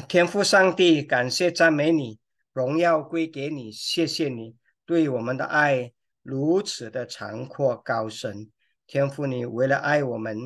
天父上帝，感谢赞美你，荣耀归给你，谢谢你对我们的爱如此的长阔高深。天父，你为了爱我们，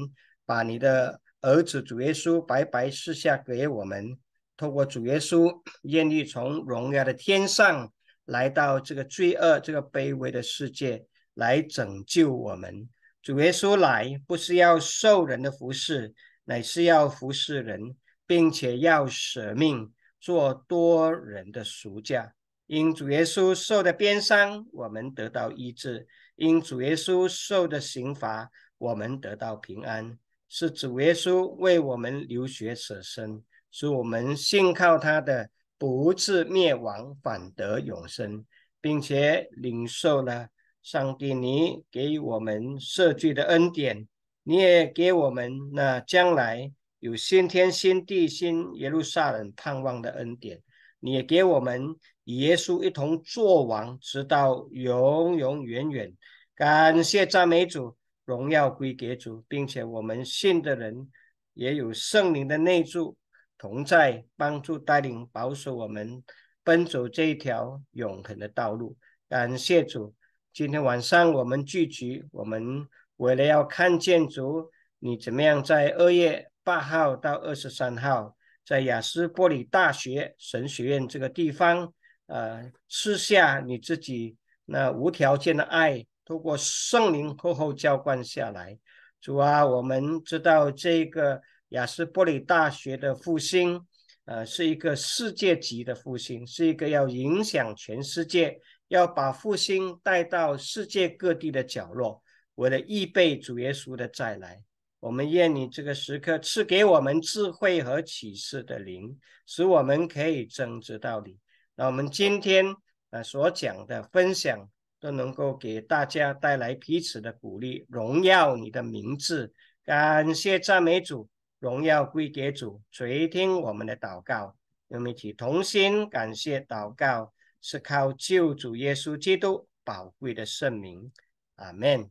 把你的儿子主耶稣白白赐下给我们，透过主耶稣，愿意从荣耀的天上来到这个罪恶、这个卑微的世界来拯救我们。主耶稣来不是要受人的服侍，乃是要服侍人。并且要舍命做多人的赎价。因主耶稣受的鞭伤，我们得到医治；因主耶稣受的刑罚，我们得到平安。是主耶稣为我们流血舍身，使我们信靠他的，不致灭亡，反得永生，并且领受了上帝你给我们设具的恩典。你也给我们那将来。有先天、先地、先耶路撒冷盼望的恩典，你也给我们与耶稣一同作王，直到永永远远。感谢赞美主，荣耀归给主，并且我们信的人也有圣灵的内助同在，帮助带领保守我们奔走这一条永恒的道路。感谢主，今天晚上我们聚集，我们为了要看见主，你怎么样在二月？八号到二十三号，在雅斯伯里大学神学院这个地方，呃，赐下你自己那无条件的爱，通过圣灵厚厚浇灌下来。主啊，我们知道这个雅斯伯里大学的复兴，呃，是一个世界级的复兴，是一个要影响全世界，要把复兴带到世界各地的角落。我的预备，主耶稣的再来。我们愿你这个时刻赐给我们智慧和启示的灵，使我们可以正知道理。那我们今天啊所讲的分享都能够给大家带来彼此的鼓励，荣耀你的名字。感谢赞美主，荣耀归给主。垂听我们的祷告，我们一起同心感谢祷告，是靠救主耶稣基督宝贵的圣名。阿门。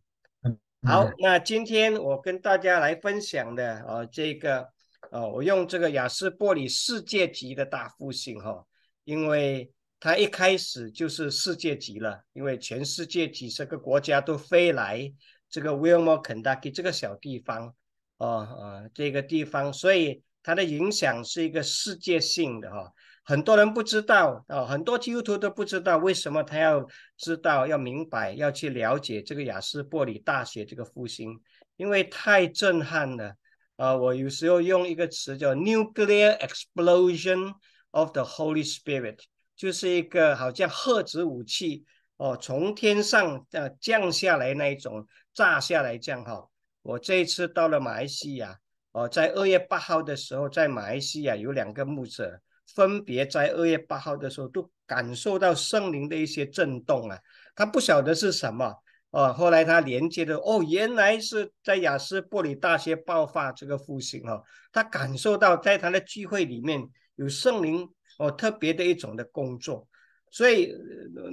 好，那今天我跟大家来分享的，哦，这个，哦，我用这个雅思玻璃世界级的大复兴哈，因为它一开始就是世界级了，因为全世界几十个国家都飞来这个 Wilmore Kentucky 这个小地方，哦哦，这个地方，所以它的影响是一个世界性的哈。很多人不知道哦，很多基督徒都不知道为什么他要知道、要明白、要去了解这个雅斯伯里大学这个复兴，因为太震撼了啊！我有时候用一个词叫 “nuclear explosion of the Holy Spirit”，就是一个好像核子武器哦，从天上呃降下来那一种炸下来这样哈。我这一次到了马来西亚哦，在二月八号的时候，在马来西亚有两个牧者。分别在二月八号的时候都感受到圣灵的一些震动啊，他不晓得是什么哦。后来他连接的哦，原来是在雅斯布里大学爆发这个复兴哦。他感受到在他的聚会里面有圣灵哦特别的一种的工作。所以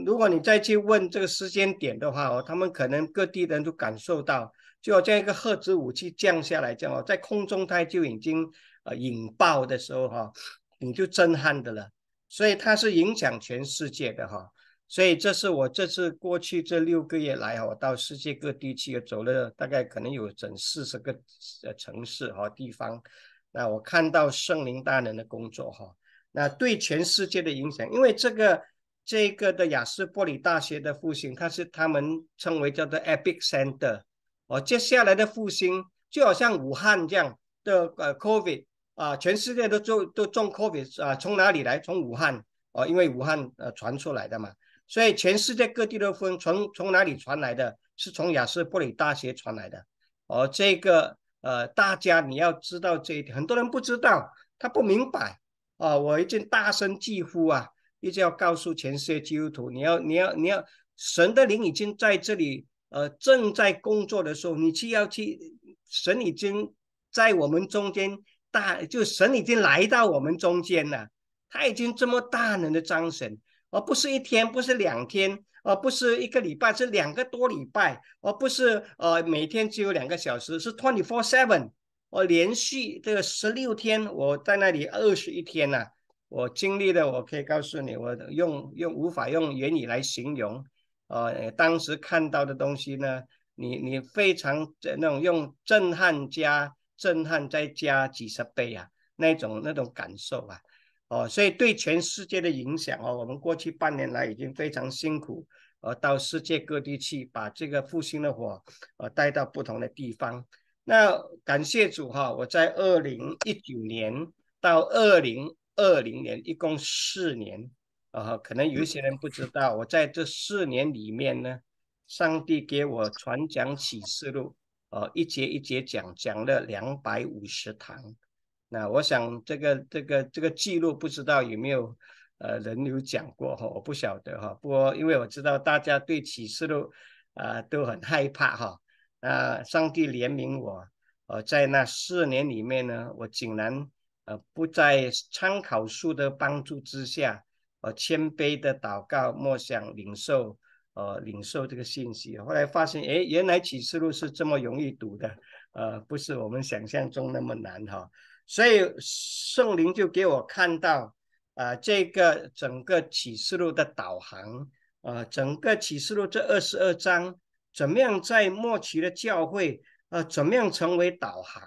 如果你再去问这个时间点的话哦，他们可能各地人都感受到，就好像一个核子武器降下来这样，在空中它就已经呃引爆的时候哈。你就震撼的了，所以它是影响全世界的哈，所以这是我这次过去这六个月来哈，我到世界各地去走了，大概可能有整四十个呃城市和地方，那我看到圣灵大人的工作哈，那对全世界的影响，因为这个这个的雅斯伯里大学的复兴，它是他们称为叫做 epic center，哦，接下来的复兴就好像武汉这样的呃 covid。啊！全世界都种都种 Covid 啊，从哪里来？从武汉啊，因为武汉呃传出来的嘛，所以全世界各地都分从从哪里传来的？是从亚斯伯里大学传来的。哦，这个呃，大家你要知道这一点，很多人不知道，他不明白啊。我已经大声疾呼啊，一直要告诉全世界基督徒，你要你要你要，神的灵已经在这里呃正在工作的时候，你去要去，神已经在我们中间。大就神已经来到我们中间了，他已经这么大能的彰显，而不是一天，不是两天，而不是一个礼拜，是两个多礼拜，而不是呃每天只有两个小时，是 twenty four seven，我连续个十六天我在那里二十一天呐，我经历的我可以告诉你，我用用无法用言语来形容，呃，当时看到的东西呢，你你非常那种用震撼加。震撼再加几十倍啊！那种那种感受啊，哦，所以对全世界的影响哦，我们过去半年来已经非常辛苦，呃，到世界各地去把这个复兴的火，呃，带到不同的地方。那感谢主哈！我在二零一九年到二零二零年一共四年，啊、可能有一些人不知道，我在这四年里面呢，上帝给我传讲启示录。哦，一节一节讲，讲了两百五十堂。那我想这个这个这个记录不知道有没有呃人有讲过哈，我不晓得哈。不过因为我知道大家对启示录啊都很害怕哈。那上帝怜悯我，呃，在那四年里面呢，我竟然呃不在参考书的帮助之下，我谦卑的祷告，默想领受。呃，领受这个信息，后来发现，哎，原来启示录是这么容易读的，呃，不是我们想象中那么难哈。所以圣灵就给我看到，啊，这个整个启示录的导航，呃，整个启示录这二十二章，怎么样在末期的教会，呃，怎么样成为导航？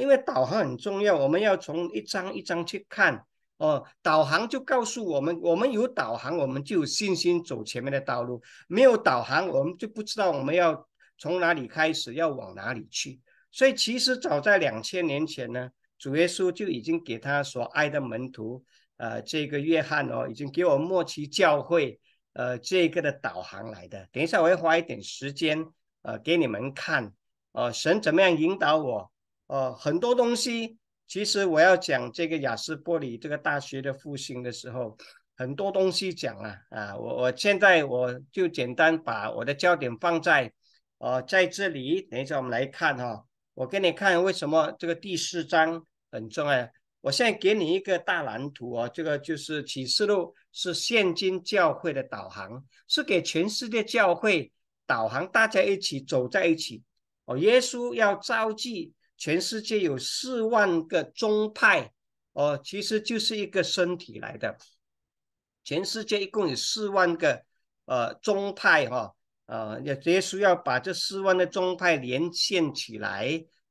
因为导航很重要，我们要从一章一章去看。哦，导航就告诉我们，我们有导航，我们就有信心走前面的道路；没有导航，我们就不知道我们要从哪里开始，要往哪里去。所以，其实早在两千年前呢，主耶稣就已经给他所爱的门徒，呃，这个约翰哦，已经给我们末期教会，呃，这个的导航来的。等一下，我会花一点时间，呃，给你们看，呃，神怎么样引导我，呃，很多东西。其实我要讲这个雅思波里这个大学的复兴的时候，很多东西讲啊啊！我我现在我就简单把我的焦点放在，哦，在这里等一下我们来看哈，我给你看为什么这个第四章很重要。我现在给你一个大蓝图啊，这个就是启示录是现今教会的导航，是给全世界教会导航，大家一起走在一起。哦，耶稣要召集。全世界有四万个宗派，哦，其实就是一个身体来的。全世界一共有四万个，呃，宗派哈，呃，耶稣要把这四万的宗派连线起来，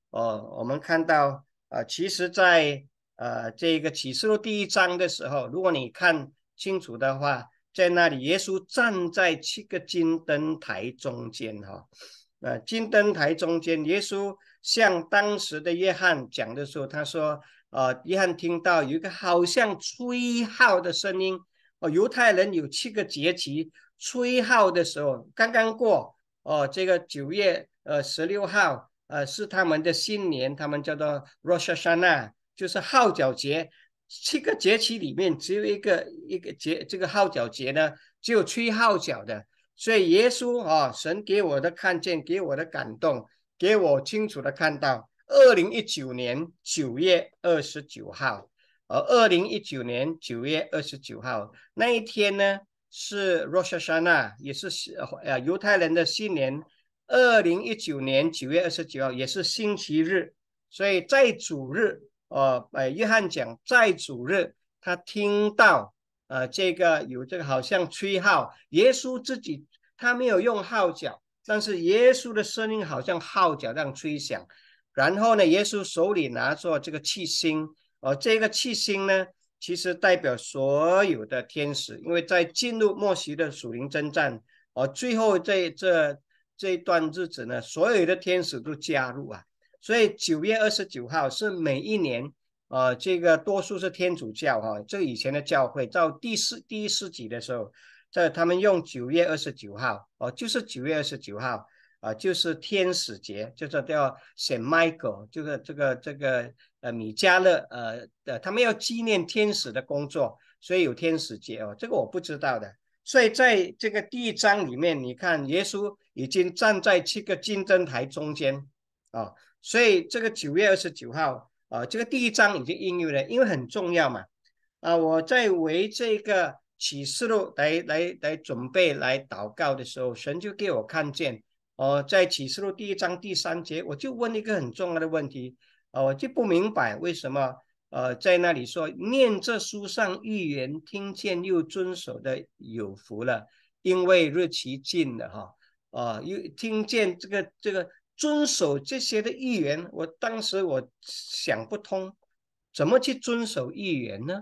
哦，我们看到，呃，其实，在呃这个启示录第一章的时候，如果你看清楚的话，在那里耶稣站在七个金灯台中间，哈，呃、金灯台中间，耶稣。像当时的约翰讲的时候，他说：“呃，约翰听到有一个好像吹号的声音。哦，犹太人有七个节期，吹号的时候刚刚过。哦，这个九月呃十六号，呃是他们的新年，他们叫做 Rosh Hashanah，就是号角节。七个节期里面只有一个一个节，这个号角节呢，只有吹号角的。所以耶稣啊，神给我的看见，给我的感动。”给我清楚的看到，二零一九年九月二十九号，呃，二零一九年九月二十九号那一天呢，是 Rosh Hashanah，也是呃犹太人的新年。二零一九年九月二十九号也是星期日，所以在主日，呃，呃，约翰讲在主日，他听到，呃，这个有这个好像吹号，耶稣自己他没有用号角。但是耶稣的声音好像号角这样吹响，然后呢，耶稣手里拿着这个七星，而这个七星呢，其实代表所有的天使，因为在进入末世的属灵征战，而最后这这这一段日子呢，所有的天使都加入啊，所以九月二十九号是每一年，呃，这个多数是天主教哈，这以前的教会到第四、第一世纪的时候。在他们用九月二十九号哦，就是九月二十九号啊，就是天使节，就是叫 Saint Michael，就是这个这个呃米迦勒呃的，他们要纪念天使的工作，所以有天使节哦。这个我不知道的。所以在这个第一章里面，你看耶稣已经站在七个金灯台中间哦，所以这个九月二十九号啊，这个第一章已经应用了，因为很重要嘛啊，我在为这个。启示录来来来准备来祷告的时候，神就给我看见哦，在启示录第一章第三节，我就问一个很重要的问题啊，我就不明白为什么呃，在那里说念这书上预言，听见又遵守的有福了，因为日期近了哈啊，又听见这个这个遵守这些的预言，我当时我想不通，怎么去遵守预言呢？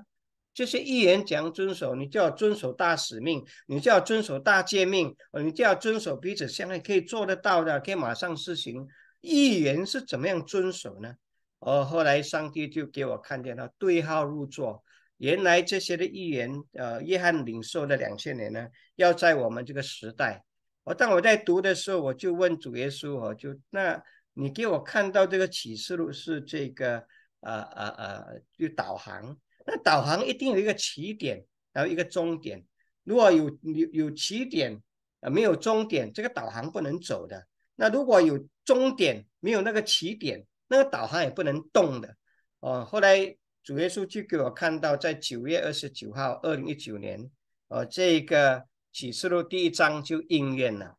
这些预言讲遵守，你就要遵守大使命，你就要遵守大诫命，你就要遵守彼此相爱可以做得到的，可以马上施行。预言是怎么样遵守呢？哦，后来上帝就给我看见了，对号入座。原来这些的预言，呃，约翰领受的两千年呢，要在我们这个时代。我当我在读的时候，我就问主耶稣，我就那你给我看到这个启示录是这个，呃呃呃，就导航。那导航一定有一个起点，然后一个终点。如果有有有起点啊，没有终点，这个导航不能走的。那如果有终点，没有那个起点，那个导航也不能动的。哦，后来主耶稣就给我看到，在九月二十九号，二零一九年，哦，这个启示录第一章就应验了。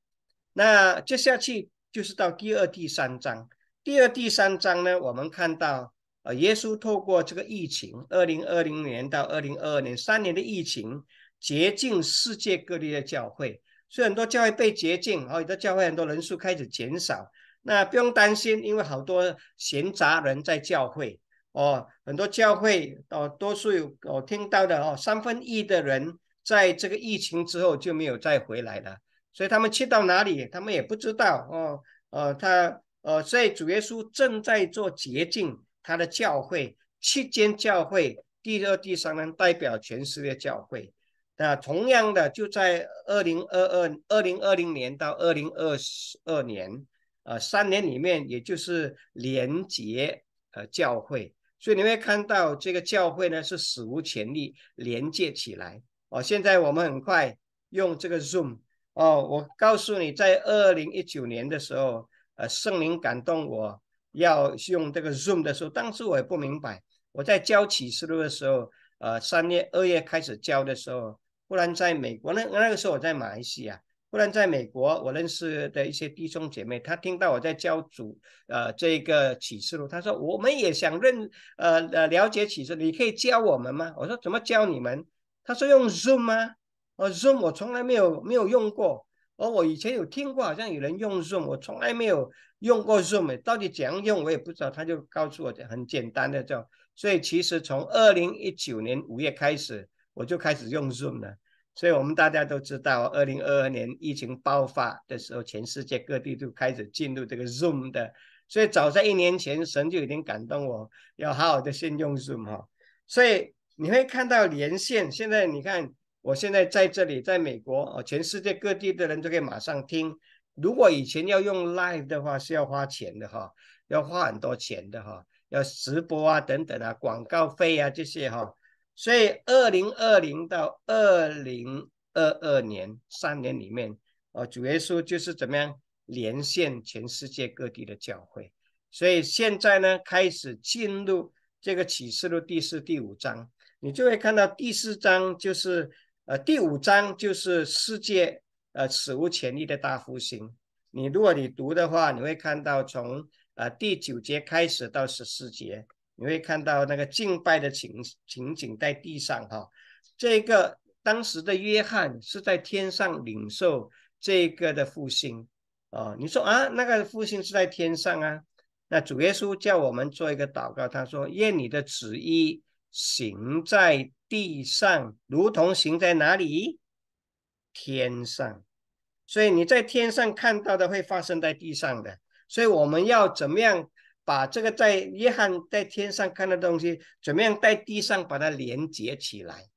那接下去就是到第二、第三章。第二、第三章呢，我们看到。呃，耶稣透过这个疫情，二零二零年到二零二二年三年的疫情，洁净世界各地的教会，所以很多教会被洁净，哦，有的教会很多人数开始减少，那不用担心，因为好多闲杂人在教会，哦，很多教会，哦，多数有我听到的，哦，三分一的人在这个疫情之后就没有再回来了，所以他们去到哪里，他们也不知道，哦，呃，他，呃，所以主耶稣正在做洁净。他的教会，七间教会，第二、第三呢，代表全世界教会。那同样的，就在二零二二、二零二零年到二零二二年，呃，三年里面，也就是连接呃教会。所以你会看到这个教会呢是史无前例连接起来。哦，现在我们很快用这个 Zoom。哦，我告诉你，在二零一九年的时候，呃，圣灵感动我。要用这个 Zoom 的时候，当时我也不明白。我在教启示录的时候，呃，三月二月开始教的时候，忽然在美国那那个时候我在马来西亚，忽然在美国，我认识的一些弟兄姐妹，他听到我在教主，呃，这个启示录，他说我们也想认，呃呃，了解启示，你可以教我们吗？我说怎么教你们？他说用 Zoom 吗？呃 Zoom 我从来没有没有用过。而我以前有听过，好像有人用 zoom，我从来没有用过 zoom 到底怎样用我也不知道。他就告诉我，很简单的就，所以其实从二零一九年五月开始，我就开始用 zoom 了。所以我们大家都知道，二零二二年疫情爆发的时候，全世界各地就开始进入这个 zoom 的。所以早在一年前，神就已经感动我，要好好的先用 zoom 哈。所以你会看到连线，现在你看。我现在在这里，在美国哦，全世界各地的人都可以马上听。如果以前要用 live 的话，是要花钱的哈，要花很多钱的哈，要直播啊等等啊，广告费啊这些哈。所以，二零二零到二零二二年三年里面，哦，主耶稣就是怎么样连线全世界各地的教会。所以现在呢，开始进入这个启示录第四、第五章，你就会看到第四章就是。呃，第五章就是世界呃史无前例的大复兴。你如果你读的话，你会看到从呃第九节开始到十四节，你会看到那个敬拜的情情景在地上哈。这个当时的约翰是在天上领受这个的复兴啊。你说啊，那个复兴是在天上啊？那主耶稣叫我们做一个祷告，他说：“愿你的旨意行在。”地上如同行在哪里？天上，所以你在天上看到的会发生在地上的。所以我们要怎么样把这个在约翰在天上看的东西，怎么样在地上把它连接起来？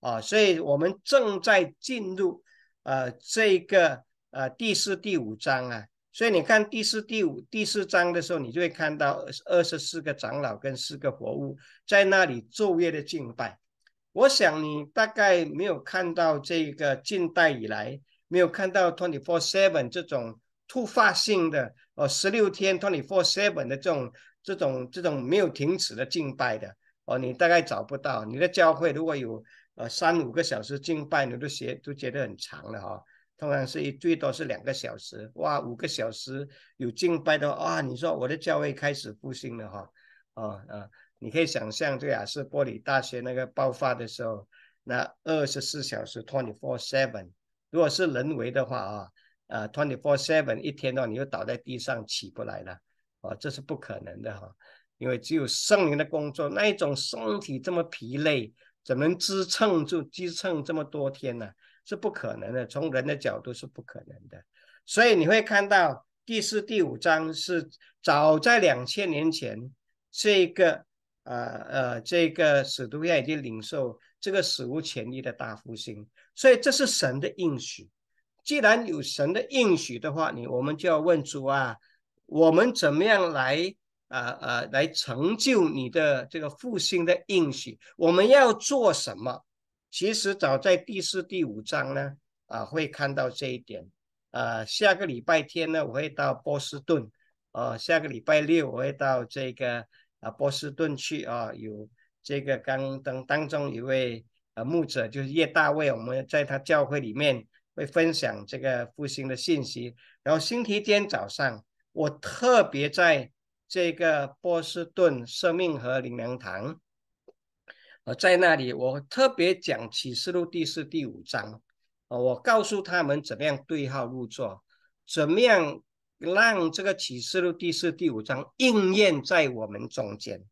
啊，所以我们正在进入呃这个呃第四第五章啊。所以你看第四第五第四章的时候，你就会看到二十四个长老跟四个活物在那里昼夜的敬拜。我想你大概没有看到这个近代以来没有看到 twenty four seven 这种突发性的哦，十六天 twenty four seven 的这种这种这种没有停止的敬拜的哦，你大概找不到你的教会如果有呃三五个小时敬拜，你都觉都觉得很长了哈，通常是一最多是两个小时，哇，五个小时有敬拜的哇，你说我的教会开始复兴了哈，啊啊。你可以想象，个亚瑟波里大学那个爆发的时候，那二十四小时 twenty four seven，如果是人为的话啊，啊 twenty four seven 一天的话，你就倒在地上起不来了，哦，这是不可能的哈，因为只有圣灵的工作，那一种身体这么疲累，怎能支撑住支撑这么多天呢？是不可能的，从人的角度是不可能的。所以你会看到第四、第五章是早在两千年前这个。啊呃，这个使徒片已经领受这个史无前例的大复兴，所以这是神的应许。既然有神的应许的话，你我们就要问主啊，我们怎么样来啊啊来成就你的这个复兴的应许？我们要做什么？其实早在第四、第五章呢，啊会看到这一点。呃，下个礼拜天呢，我会到波士顿。啊，下个礼拜六我会到这个。啊，波士顿去啊，有这个刚当当中一位呃牧者就是叶大卫，我们在他教会里面会分享这个复兴的信息。然后星期天早上，我特别在这个波士顿生命和灵粮堂，呃，在那里我特别讲启示录第四第五章，呃，我告诉他们怎么样对号入座，怎么样。让这个启示录第四、第五章应验在我们中间，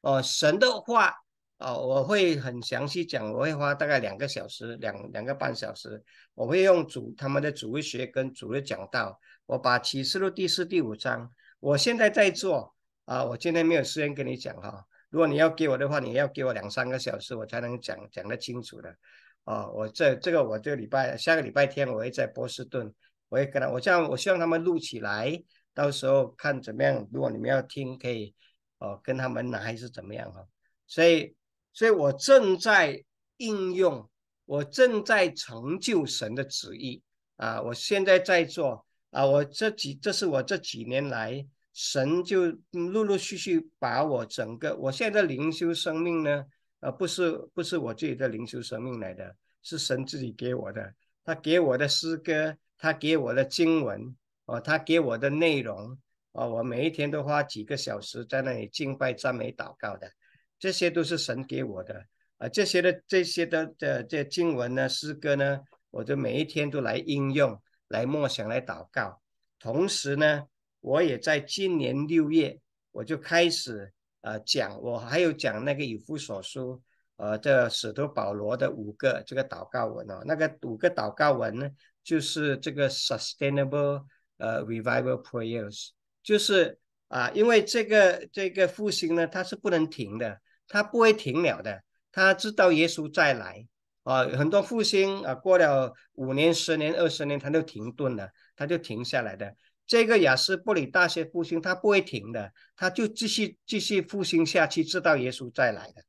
哦，神的话，哦，我会很详细讲，我会花大概两个小时、两两个半小时，我会用主他们的主位学跟主位讲道，我把启示录第四、第五章，我现在在做啊，我今天没有时间跟你讲哈，如果你要给我的话，你要给我两三个小时，我才能讲讲得清楚的，哦，我这这个我这个礼拜下个礼拜天我会在波士顿。我也跟他，我这样，我希望他们录起来，到时候看怎么样。如果你们要听，可以哦，跟他们拿还是怎么样哈。所以，所以我正在应用，我正在成就神的旨意啊！我现在在做啊！我这几，这是我这几年来，神就陆陆续续把我整个，我现在灵修生命呢，啊，不是不是我自己的灵修生命来的，是神自己给我的，他给我的诗歌。他给我的经文哦，他给我的内容哦，我每一天都花几个小时在那里敬拜、赞美、祷告的，这些都是神给我的啊。这些的这些的的这经文呢、诗歌呢，我就每一天都来应用、来默想、来祷告。同时呢，我也在今年六月我就开始呃讲，我还有讲那个以夫所书呃，这使徒保罗的五个这个祷告文哦，那个五个祷告文呢。就是这个 sustainable 呃 revival prayers，就是啊，因为这个这个复兴呢，它是不能停的，它不会停了的。它知道耶稣再来啊，很多复兴啊，过了五年、十年、二十年，它就停顿了，它就停下来的。这个雅思布里大学复兴，它不会停的，它就继续继续复兴下去，直到耶稣再来的。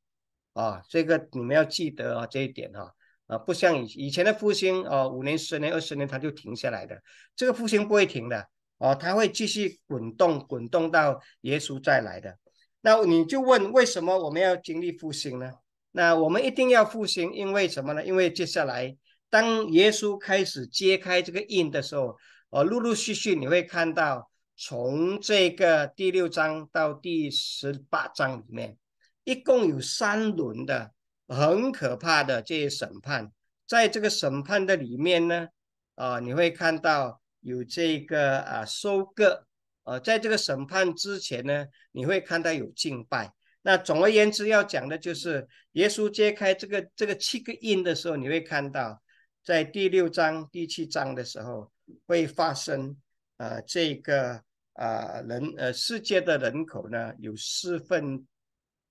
啊，这个你们要记得啊，这一点哈。啊，不像以以前的复兴哦，五年、十年、二十年，它就停下来的，这个复兴不会停的哦，它会继续滚动，滚动到耶稣再来的。那你就问，为什么我们要经历复兴呢？那我们一定要复兴，因为什么呢？因为接下来，当耶稣开始揭开这个印的时候，呃，陆陆续续你会看到，从这个第六章到第十八章里面，一共有三轮的。很可怕的这一审判，在这个审判的里面呢，啊，你会看到有这个啊收割，啊，在这个审判之前呢，你会看到有敬拜。那总而言之，要讲的就是耶稣揭开这个这个七个印的时候，你会看到在第六章、第七章的时候会发生。呃，这个啊人呃世界的人口呢，有四分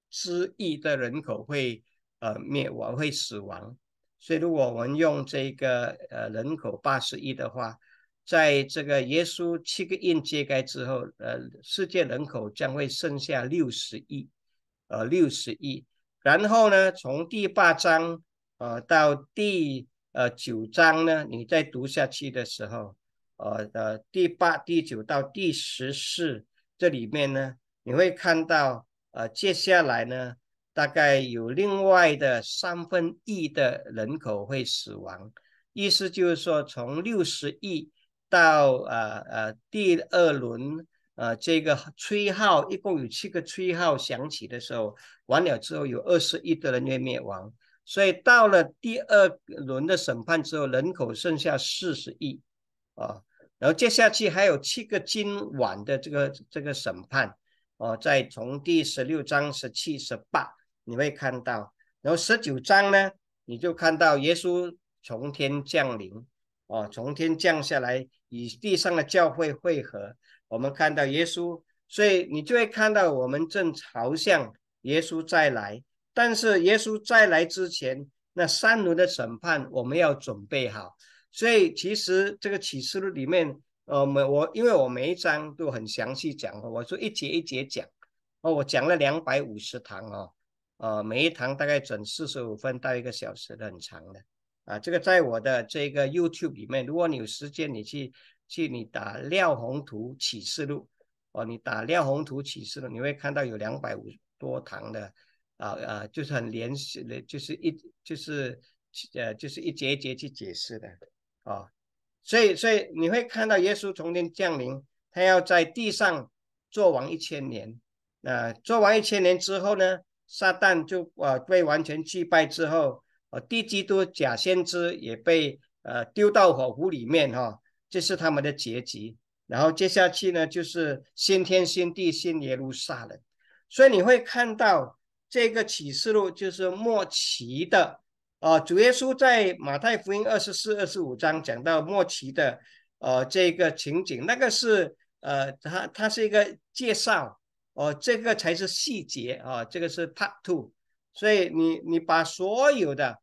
之一的人口会。呃，灭亡会死亡，所以如果我们用这个呃人口八十亿的话，在这个耶稣七个印揭开之后，呃，世界人口将会剩下六十亿，呃，六十亿。然后呢，从第八章呃到第呃九章呢，你再读下去的时候，呃呃第八、第九到第十四这里面呢，你会看到呃接下来呢。大概有另外的三分亿的人口会死亡，意思就是说，从六十亿到呃呃第二轮呃这个吹号，一共有七个吹号响起的时候，完了之后有二十亿的人员灭亡，所以到了第二轮的审判之后，人口剩下四十亿啊，然后接下去还有七个今晚的这个这个审判啊，在从第十六章十七十八。你会看到，然后十九章呢，你就看到耶稣从天降临，哦，从天降下来，与地上的教会会合。我们看到耶稣，所以你就会看到我们正朝向耶稣再来。但是耶稣再来之前，那三轮的审判，我们要准备好。所以其实这个启示录里面，呃，每我因为我每一章都很详细讲我就一节一节讲，哦，我讲了两百五十堂哦。呃，每一堂大概准四十五分到一个小时的，很长的啊。这个在我的这个 YouTube 里面，如果你有时间，你去去你打廖宏图启示录，哦，你打廖宏图启示录，你会看到有两百五多堂的啊啊，就是很连续的，就是一就是呃就是一节一节去解释的啊。所以所以你会看到耶稣从天降临，他要在地上做完一千年，那做完一千年之后呢？撒旦就呃被完全击败之后，呃，第基督假先知也被呃丢到火湖里面哈，这是他们的结局。然后接下去呢，就是先天、先地、先耶路撒冷。所以你会看到这个启示录就是末期的啊。主耶稣在马太福音二十四、二十五章讲到末期的呃这个情景，那个是呃他他是一个介绍。哦，这个才是细节啊！这个是 part two，所以你你把所有的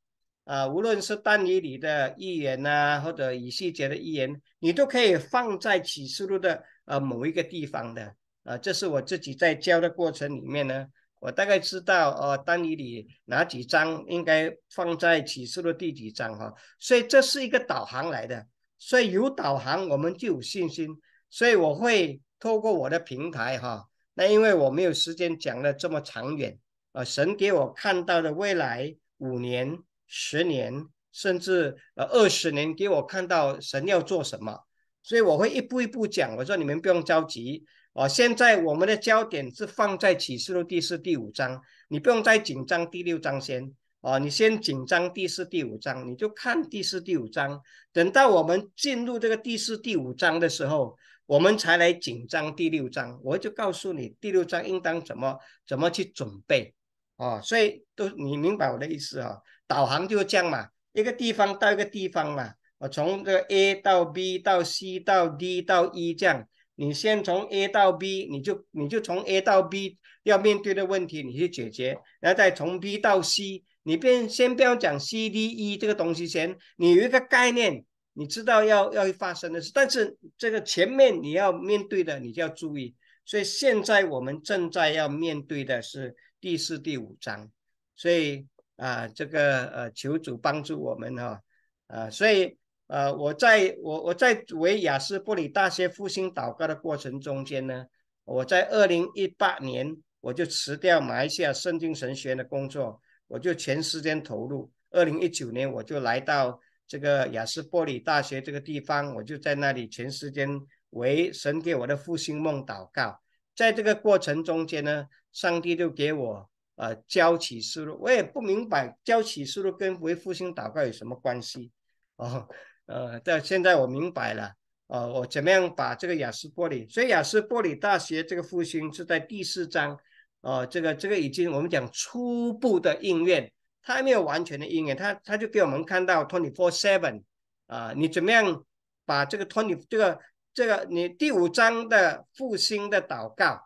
啊，无论是单语里的语言呐，或者以细节的语言，你都可以放在启示录的呃某一个地方的啊。这是我自己在教的过程里面呢，我大概知道哦，单语里哪几章应该放在启示录第几章哈。所以这是一个导航来的，所以有导航我们就有信心。所以我会透过我的平台哈。那因为我没有时间讲的这么长远，啊，神给我看到的未来五年、十年，甚至呃二十年，给我看到神要做什么，所以我会一步一步讲。我说你们不用着急，啊，现在我们的焦点是放在启示录第四、第五章，你不用再紧张第六章先，哦，你先紧张第四、第五章，你就看第四、第五章，等到我们进入这个第四、第五章的时候。我们才来紧张第六章，我就告诉你第六章应当怎么怎么去准备啊，所以都你明白我的意思啊？导航就是这样嘛，一个地方到一个地方嘛，我从这个 A 到 B 到 C 到 D 到 E 这样，你先从 A 到 B，你就你就从 A 到 B 要面对的问题你去解决，然后再从 B 到 C，你别先不要讲 C D E 这个东西先，你有一个概念。你知道要要发生的事，但是这个前面你要面对的，你就要注意。所以现在我们正在要面对的是第四、第五章。所以啊，这个呃，求主帮助我们哈啊！所以呃，我在我我在为雅斯布里大学复兴祷告的过程中间呢，我在二零一八年我就辞掉马来西亚圣经神学院的工作，我就全时间投入。二零一九年我就来到。这个亚斯伯里大学这个地方，我就在那里全时间为神给我的复兴梦祷告。在这个过程中间呢，上帝就给我呃教起思路，我也不明白教起思路跟为复兴祷告有什么关系哦，呃，但现在我明白了，呃，我怎么样把这个亚斯伯里，所以亚斯伯里大学这个复兴是在第四章，哦，这个这个已经我们讲初步的应验。他还没有完全的应验，他他就给我们看到 twenty four seven 啊，你怎么样把这个 twenty 这个这个你第五章的复兴的祷告，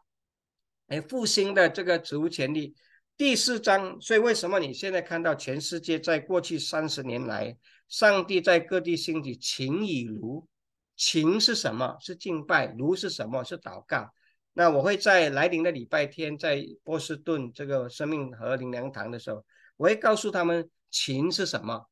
哎，复兴的这个植物权利，第四章，所以为什么你现在看到全世界在过去三十年来，上帝在各地兴起情与如情是什么？是敬拜，如是什么？是祷告。那我会在来临的礼拜天，在波士顿这个生命和灵粮堂的时候。我会告诉他们，琴是什么，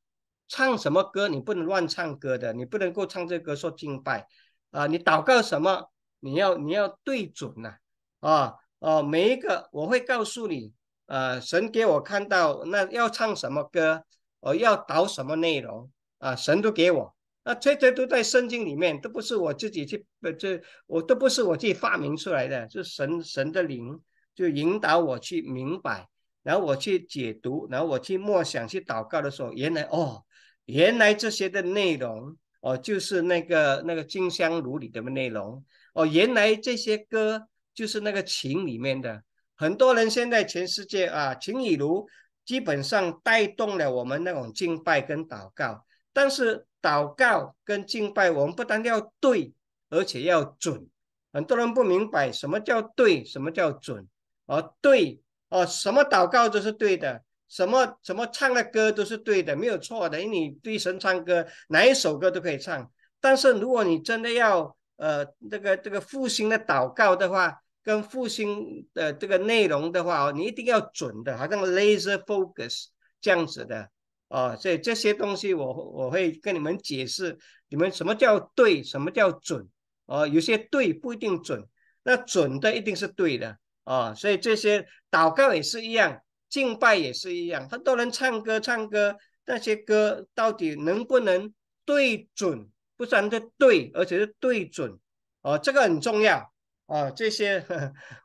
唱什么歌，你不能乱唱歌的，你不能够唱这歌说敬拜，啊，你祷告什么，你要你要对准呐，啊，哦，每一个我会告诉你，呃，神给我看到那要唱什么歌，我要导什么内容，啊，神都给我，那这些都在圣经里面，都不是我自己去，这我都不是我自己发明出来的，是神神的灵就引导我去明白。然后我去解读，然后我去默想、去祷告的时候，原来哦，原来这些的内容哦，就是那个那个金香炉里的内容哦，原来这些歌就是那个琴里面的。很多人现在全世界啊，琴与炉基本上带动了我们那种敬拜跟祷告。但是祷告跟敬拜，我们不单要对，而且要准。很多人不明白什么叫对，什么叫准，而对。哦，什么祷告都是对的，什么什么唱的歌都是对的，没有错的。因为你对神唱歌，哪一首歌都可以唱。但是如果你真的要呃，这个这个复兴的祷告的话，跟复兴的这个内容的话，哦，你一定要准的，好像 laser focus 这样子的。哦，所以这些东西我我会跟你们解释，你们什么叫对，什么叫准。哦，有些对不一定准，那准的一定是对的。啊，所以这些祷告也是一样，敬拜也是一样。很多人唱歌唱歌，那些歌到底能不能对准？不是的对，而且是对准。哦，这个很重要。啊，这些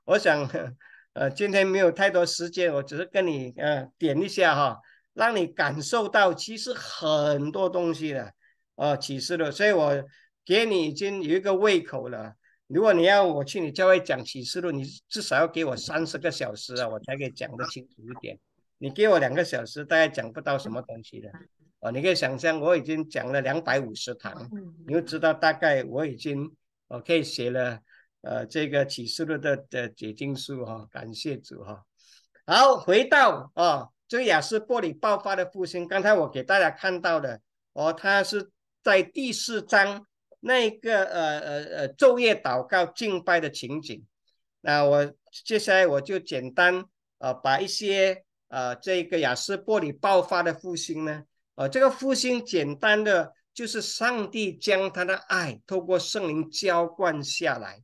我想，呃，今天没有太多时间，我只是跟你呃点一下哈，让你感受到其实很多东西的，啊，启示的。所以我给你已经有一个胃口了。如果你要我去你教会讲启示录，你至少要给我三十个小时啊，我才可以讲得清楚一点。你给我两个小时，大概讲不到什么东西的。哦，你可以想象，我已经讲了两百五十堂，你就知道大概我已经我可以写了。呃，这个启示录的的结晶书哈，感谢主哈。好，回到哦，这个雅思玻璃爆发的复兴。刚才我给大家看到的，哦，他是在第四章。那个呃呃呃昼夜祷告敬拜的情景，那我接下来我就简单啊把一些啊这个雅斯伯里爆发的复兴呢啊这个复兴简单的就是上帝将他的爱透过圣灵浇灌下来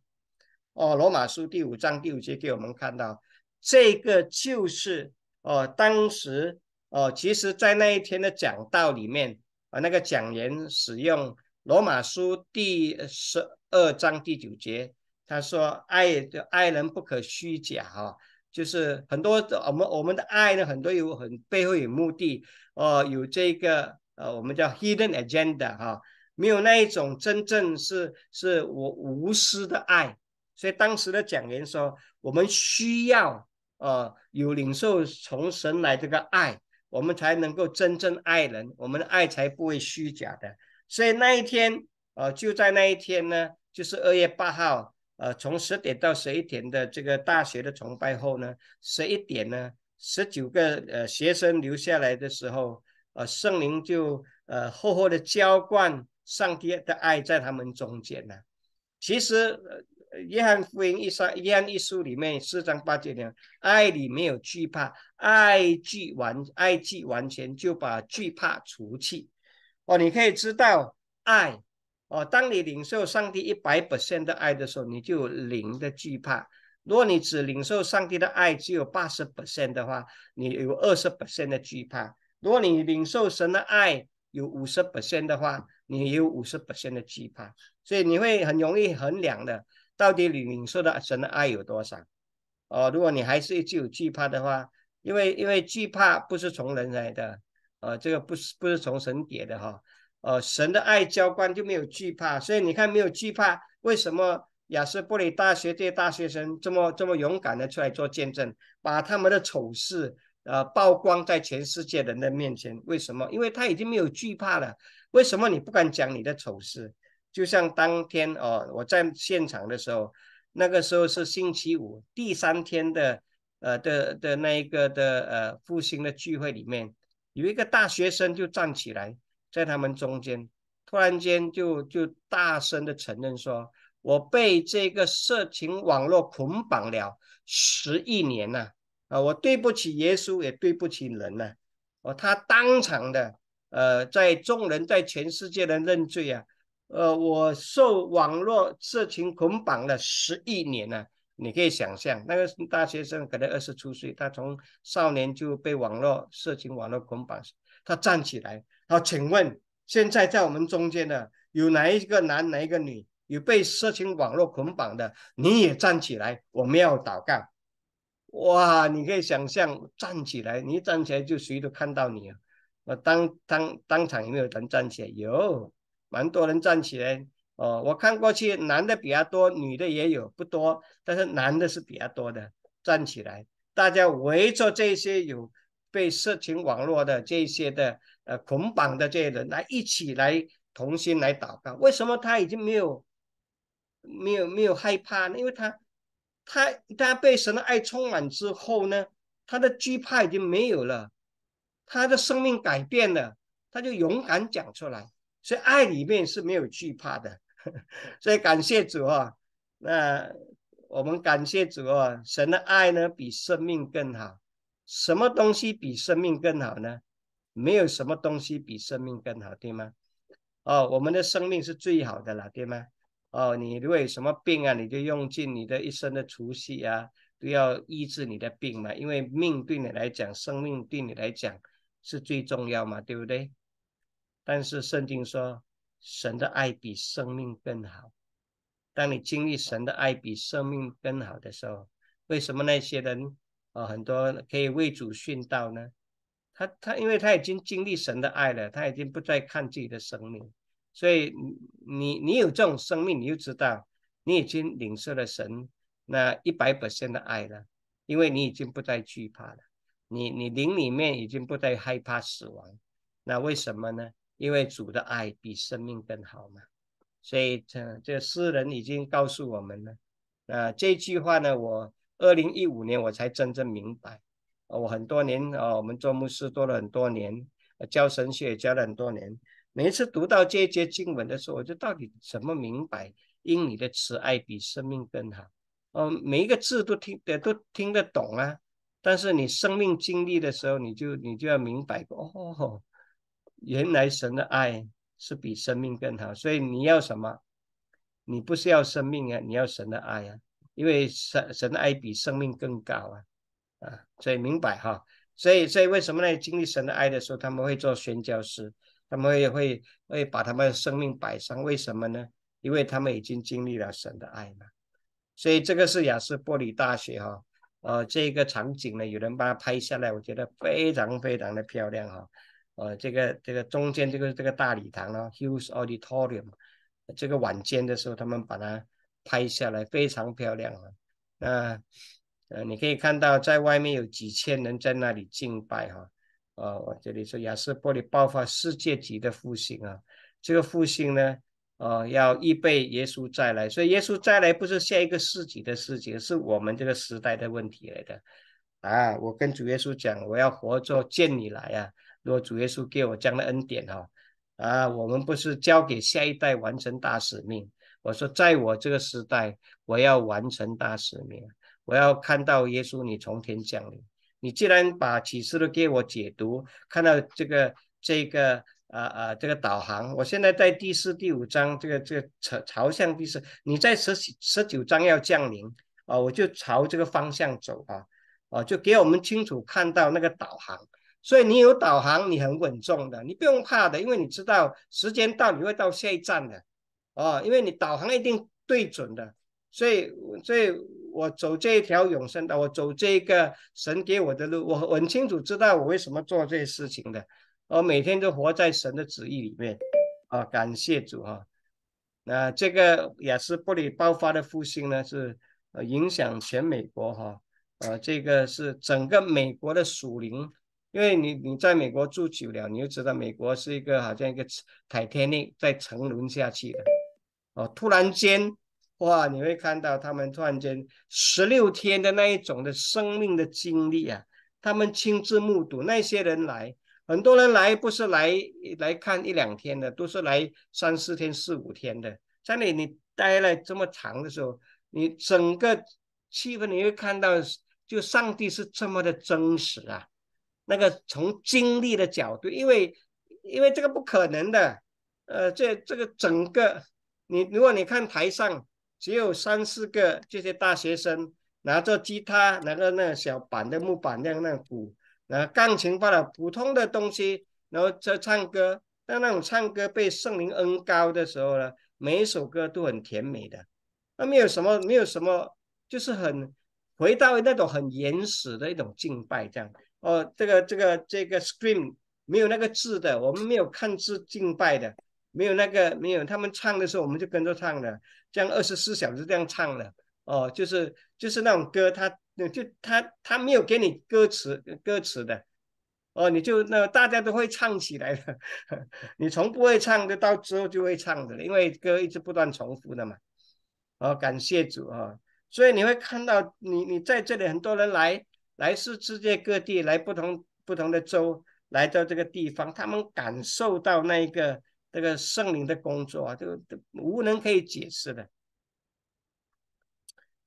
哦罗马书第五章第五节给我们看到这个就是哦当时哦其实在那一天的讲道里面啊那个讲员使用。罗马书第十二章第九节，他说：“爱的爱人不可虚假哈，就是很多我们我们的爱呢，很多有很背后有目的哦，有这个呃，我们叫 hidden agenda 哈，没有那一种真正是是我无私的爱。所以当时的讲员说，我们需要啊有领受从神来这个爱，我们才能够真正爱人，我们的爱才不会虚假的。”所以那一天，呃，就在那一天呢，就是二月八号，呃，从十点到十一点的这个大学的崇拜后呢，十一点呢，十九个呃学生留下来的时候，呃，圣灵就呃厚厚的浇灌上帝的爱在他们中间呢。其实，《约翰福音》一三约翰一书里面四章八节讲，爱里没有惧怕，爱既完，爱既完全，就把惧怕除去。哦，你可以知道爱。哦，当你领受上帝一百 percent 的爱的时候，你就零的惧怕。如果你只领受上帝的爱只有八十 percent 的话，你有二十 percent 的惧怕。如果你领受神的爱有五十 percent 的话，你有五十 percent 的惧怕。所以你会很容易衡量的，到底领领受的神的爱有多少。哦，如果你还是一直有惧怕的话，因为因为惧怕不是从人来的。呃，这个不是不是从神给的哈，呃，神的爱浇灌就没有惧怕，所以你看没有惧怕，为什么亚斯布里大学这些大学生这么这么勇敢的出来做见证，把他们的丑事呃曝光在全世界人的面前？为什么？因为他已经没有惧怕了。为什么你不敢讲你的丑事？就像当天哦，我在现场的时候，那个时候是星期五第三天的呃的的那一个的呃复兴的聚会里面。有一个大学生就站起来，在他们中间，突然间就就大声的承认说：“我被这个色情网络捆绑了十一年呐！啊，我对不起耶稣，也对不起人呐！哦，他当场的，呃，在众人，在全世界的认罪啊！呃，我受网络色情捆绑了十一年呐！”你可以想象，那个大学生可能二十出岁，他从少年就被网络色情网络捆绑。他站起来，好，请问现在在我们中间的有哪一个男，哪一个女有被色情网络捆绑的？你也站起来，我们要祷告。哇，你可以想象站起来，你一站起来就谁都看到你。我当当当场有没有人站起来？有，蛮多人站起来。哦，我看过去男的比较多，女的也有不多，但是男的是比较多的。站起来，大家围着这些有被色情网络的这些的呃捆绑的这些人来一起来同心来祷告。为什么他已经没有没有没有害怕呢？因为他他他被神的爱充满之后呢，他的惧怕已经没有了，他的生命改变了，他就勇敢讲出来。所以爱里面是没有惧怕的，所以感谢主啊！那我们感谢主啊！神的爱呢，比生命更好。什么东西比生命更好呢？没有什么东西比生命更好，对吗？哦，我们的生命是最好的了，对吗？哦，你为什么病啊？你就用尽你的一生的储蓄啊，都要医治你的病嘛？因为命对你来讲，生命对你来讲是最重要嘛，对不对？但是圣经说，神的爱比生命更好。当你经历神的爱比生命更好的时候，为什么那些人啊很多可以为主殉道呢？他他，因为他已经经历神的爱了，他已经不再看自己的生命。所以你你有这种生命，你就知道你已经领受了神那一百 percent 的爱了，因为你已经不再惧怕了，你你灵里面已经不再害怕死亡。那为什么呢？因为主的爱比生命更好嘛，所以这这诗人已经告诉我们了。啊，这句话呢，我二零一五年我才真正明白。我很多年啊，我们做牧师做了很多年，教神学也教了很多年。每一次读到这一节经文的时候，我就到底怎么明白？因你的慈爱比生命更好。嗯，每一个字都听得都听得懂啊，但是你生命经历的时候，你就你就要明白哦。原来神的爱是比生命更好，所以你要什么？你不是要生命啊，你要神的爱啊，因为神神爱比生命更高啊！啊，所以明白哈？所以所以为什么呢？经历神的爱的时候，他们会做宣教师？他们也会会把他们的生命摆上，为什么呢？因为他们已经经历了神的爱嘛。所以这个是雅斯伯里大学哈，呃，这个场景呢，有人把它拍下来，我觉得非常非常的漂亮哈。呃，这个这个中间这个这个大礼堂啊，Huge Auditorium，这个晚间的时候，他们把它拍下来，非常漂亮啊。那呃，你可以看到在外面有几千人在那里敬拜哈。哦，我这里是亚瑟伯里爆发世界级的复兴啊。这个复兴呢，哦，要预备耶稣再来，所以耶稣再来不是下一个世纪的事情，是我们这个时代的问题来的。啊，我跟主耶稣讲，我要活着见你来啊。如果主耶稣给我将的恩典哈啊，我们不是交给下一代完成大使命。我说在我这个时代，我要完成大使命，我要看到耶稣你从天降临。你既然把启示都给我解读，看到这个这个啊啊这个导航，我现在在第四第五章这个这个朝朝向第四，你在十十九章要降临啊，我就朝这个方向走啊哦，就给我们清楚看到那个导航。所以你有导航，你很稳重的，你不用怕的，因为你知道时间到你会到下一站的，哦，因为你导航一定对准的。所以，所以我走这一条永生的，我走这个神给我的路，我很清楚知道我为什么做这些事情的。我每天都活在神的旨意里面，啊，感谢主哈。那这个也是布里爆发的复兴呢，是呃影响全美国哈，呃，这个是整个美国的属灵。因为你你在美国住久了，你就知道美国是一个好像一个海天内在沉沦下去的，哦，突然间哇，你会看到他们突然间十六天的那一种的生命的经历啊，他们亲自目睹那些人来，很多人来不是来来看一两天的，都是来三四天四五天的，在那里你待了这么长的时候，你整个气氛你会看到，就上帝是这么的真实啊。那个从经历的角度，因为因为这个不可能的，呃，这这个整个你如果你看台上只有三四个这些大学生拿着吉他，拿个那个小板的木板那样那样鼓，然后钢琴罢了，普通的东西，然后在唱歌。但那种唱歌被圣灵恩高的时候呢，每一首歌都很甜美的，那没有什么没有什么，就是很回到那种很原始的一种敬拜这样。哦，这个这个这个 scream 没有那个字的，我们没有看字敬拜的，没有那个没有，他们唱的时候我们就跟着唱的，这样二十四小时这样唱的。哦，就是就是那种歌，他就他他没有给你歌词歌词的，哦，你就那大家都会唱起来的，你从不会唱的，到之后就会唱的，因为歌一直不断重复的嘛。哦，感谢主啊，所以你会看到你你在这里很多人来。来自世界各地，来不同不同的州来到这个地方，他们感受到那一个那个圣灵的工作，就无人可以解释的。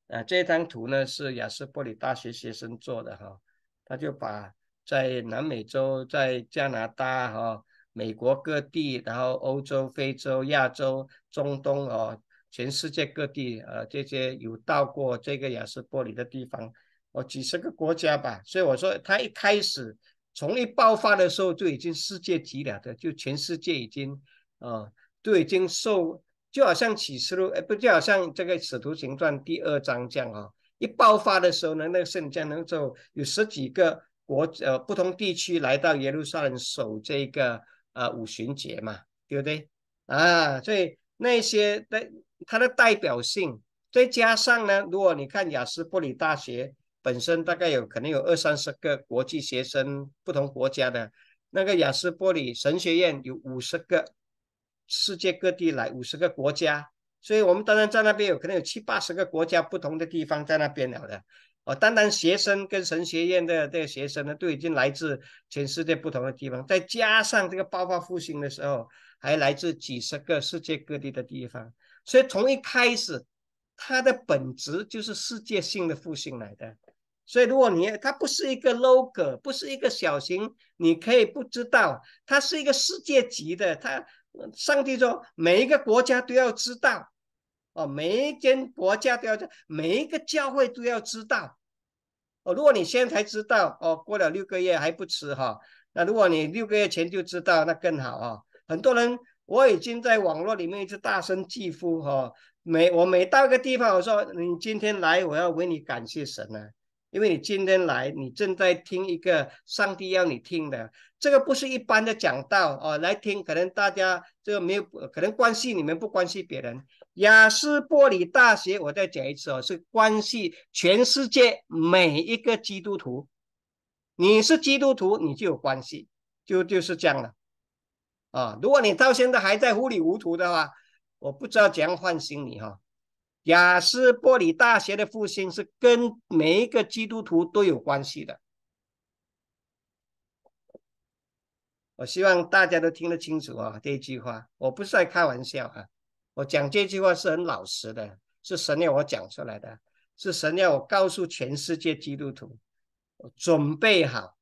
啊，这张图呢是亚斯伯里大学学生做的哈，他就把在南美洲、在加拿大、哈美国各地，然后欧洲、非洲、亚洲、中东哦，全世界各地呃这些有到过这个亚斯伯里的地方。哦，几十个国家吧，所以我说他一开始从一爆发的时候就已经世界级了的，就全世界已经啊都已经受，就好像启示录，哎不，就好像这个《使徒行传》第二章这样啊，一爆发的时候呢，那个圣将能够有十几个国呃不同地区来到耶路撒冷守这个啊五旬节嘛，对不对？啊，所以那些的它的代表性，再加上呢，如果你看雅思布里大学。本身大概有可能有二三十个国际学生，不同国家的。那个雅思柏里神学院有五十个，世界各地来五十个国家，所以我们当然在那边有可能有七八十个国家不同的地方在那边了的。哦，单单学生跟神学院的这个学生呢，都已经来自全世界不同的地方，再加上这个爆发复兴的时候，还来自几十个世界各地的地方，所以从一开始，它的本质就是世界性的复兴来的。所以，如果你它不是一个 logo，不是一个小型，你可以不知道。它是一个世界级的。它上帝说，每一个国家都要知道，哦，每一间国家都要，每一个教会都要知道。哦，如果你现在才知道，哦，过了六个月还不吃哈，那如果你六个月前就知道，那更好啊。很多人，我已经在网络里面一直大声疾呼哈。每我每到一个地方，我说你今天来，我要为你感谢神啊。因为你今天来，你正在听一个上帝要你听的，这个不是一般的讲道哦。来听，可能大家这个没有可能关系，你们不关系别人。雅思布里大学，我再讲一次哦，是关系全世界每一个基督徒。你是基督徒，你就有关系，就就是这样了。啊，如果你到现在还在糊里糊涂的话，我不知道怎样唤醒你哈。雅斯波里大学的复兴是跟每一个基督徒都有关系的。我希望大家都听得清楚啊！这句话我不是在开玩笑啊，我讲这句话是很老实的，是神要我讲出来的，是神要我告诉全世界基督徒准备好。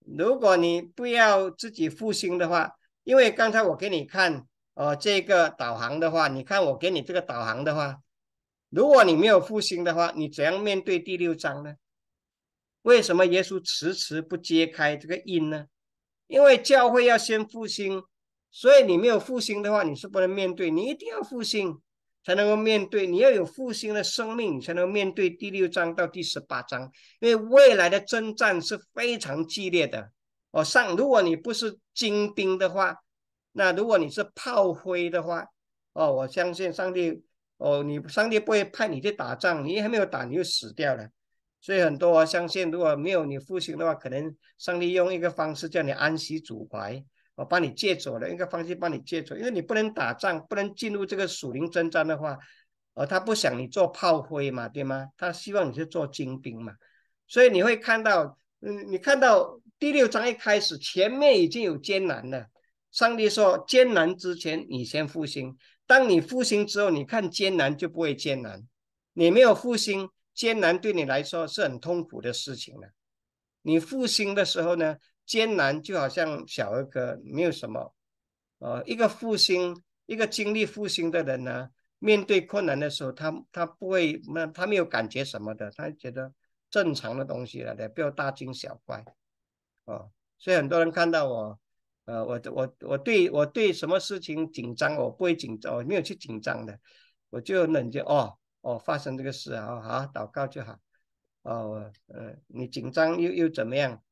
如果你不要自己复兴的话，因为刚才我给你看哦，这个导航的话，你看我给你这个导航的话。如果你没有复兴的话，你怎样面对第六章呢？为什么耶稣迟迟不揭开这个因呢？因为教会要先复兴，所以你没有复兴的话，你是不能面对。你一定要复兴，才能够面对。你要有复兴的生命，你才能面对第六章到第十八章。因为未来的征战是非常激烈的哦。上，如果你不是精兵的话，那如果你是炮灰的话，哦，我相信上帝。哦，你上帝不会派你去打仗，你还没有打你就死掉了。所以很多我相信，如果没有你复兴的话，可能上帝用一个方式叫你安息主怀，我把你借走了，一个方式帮你借走，因为你不能打仗，不能进入这个属灵争战的话，呃，他不想你做炮灰嘛，对吗？他希望你是做精兵嘛。所以你会看到，嗯，你看到第六章一开始前面已经有艰难了，上帝说艰难之前你先复兴。当你复兴之后，你看艰难就不会艰难。你没有复兴，艰难对你来说是很痛苦的事情了。你复兴的时候呢，艰难就好像小儿科，没有什么。呃，一个复兴，一个经历复兴的人呢，面对困难的时候，他他不会，那他没有感觉什么的，他觉得正常的东西了，也不要大惊小怪。哦，所以很多人看到我。呃，我我我对我对什么事情紧张，我不会紧张，我没有去紧张的，我就冷静哦哦，发生这个事啊好祷告就好，哦嗯，你紧张又又怎么样？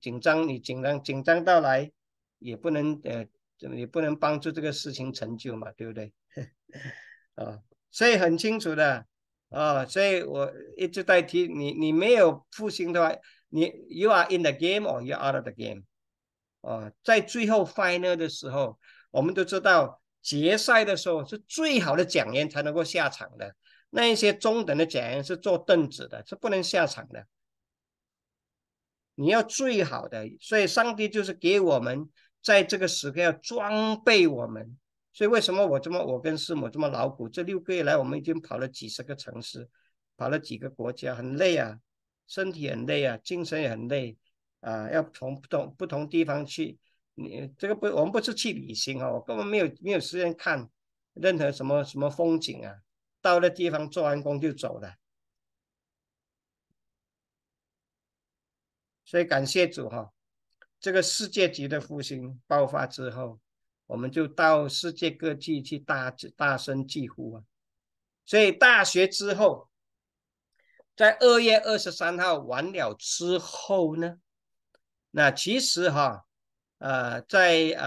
紧张你紧张紧张到来也不能呃怎么也不能帮助这个事情成就嘛，对不对？啊，所以很清楚的啊，所以我一直在提你，你没有复兴的话，你 You are in the game or you out of the game。啊，在最后 final 的时候，我们都知道决赛的时候是最好的讲员才能够下场的，那一些中等的讲员是坐凳子的，是不能下场的。你要最好的，所以上帝就是给我们在这个时刻要装备我们。所以为什么我这么我跟师母这么劳苦？这六个月来，我们已经跑了几十个城市，跑了几个国家，很累啊，身体很累啊，精神也很累。啊，要从不同不同地方去，你这个不，我们不是去旅行哦，我根本没有没有时间看任何什么什么风景啊。到了地方做完工就走了，所以感谢主哈。这个世界级的复兴爆发之后，我们就到世界各地去大大声疾呼啊。所以大学之后，在二月二十三号完了之后呢？那其实哈，呃，在呃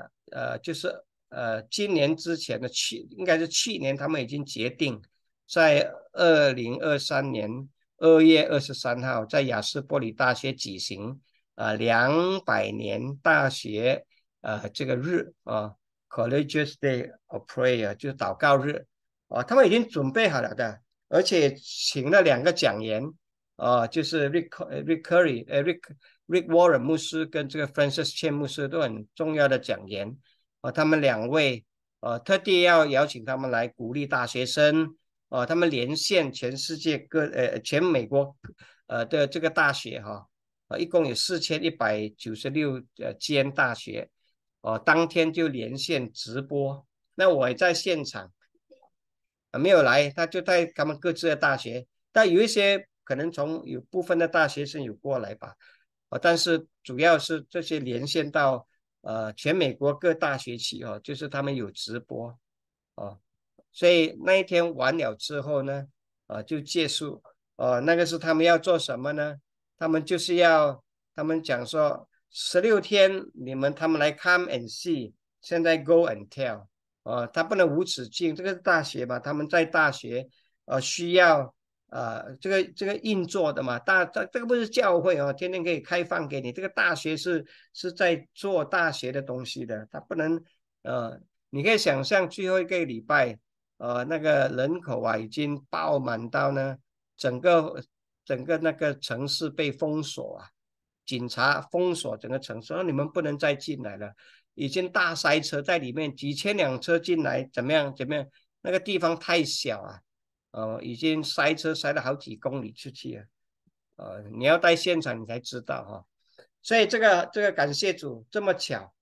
呃呃，就是呃，今年之前的去，应该是去年，他们已经决定在二零二三年二月二十三号在雅斯博里大学举行啊两百年大学呃这个日啊，College Day of Prayer 就是祷告日啊，他们已经准备好了的，而且请了两个讲员啊，就是 Rick r i c k r y 呃 Rick。Rick Warren 牧师跟这个 Francis Chan 牧师都很重要的讲演，啊，他们两位，呃，特地要邀请他们来鼓励大学生，啊，他们连线全世界各，呃，全美国，呃的这个大学，哈，啊，一共有四千一百九十六呃间大学，哦，当天就连线直播。那我也在现场，啊，没有来，他就在他们各自的大学，但有一些可能从有部分的大学生有过来吧。啊，但是主要是这些连线到呃全美国各大学去哦，就是他们有直播哦，所以那一天完了之后呢，啊就结束哦。那个是他们要做什么呢？他们就是要他们讲说，十六天你们他们来 come and see，现在 go and tell 哦，他不能无止境，这个是大学嘛，他们在大学呃需要。呃，这个这个运作的嘛，大这这个不是教会哦，天天可以开放给你。这个大学是是在做大学的东西的，它不能呃，你可以想象最后一个礼拜，呃，那个人口啊已经爆满到呢，整个整个那个城市被封锁啊，警察封锁整个城市，说你们不能再进来了，已经大塞车在里面，几千辆车进来，怎么样怎么样？那个地方太小啊。哦，已经塞车塞了好几公里出去了，呃，你要在现场你才知道哈。所以这个这个感谢主这么巧，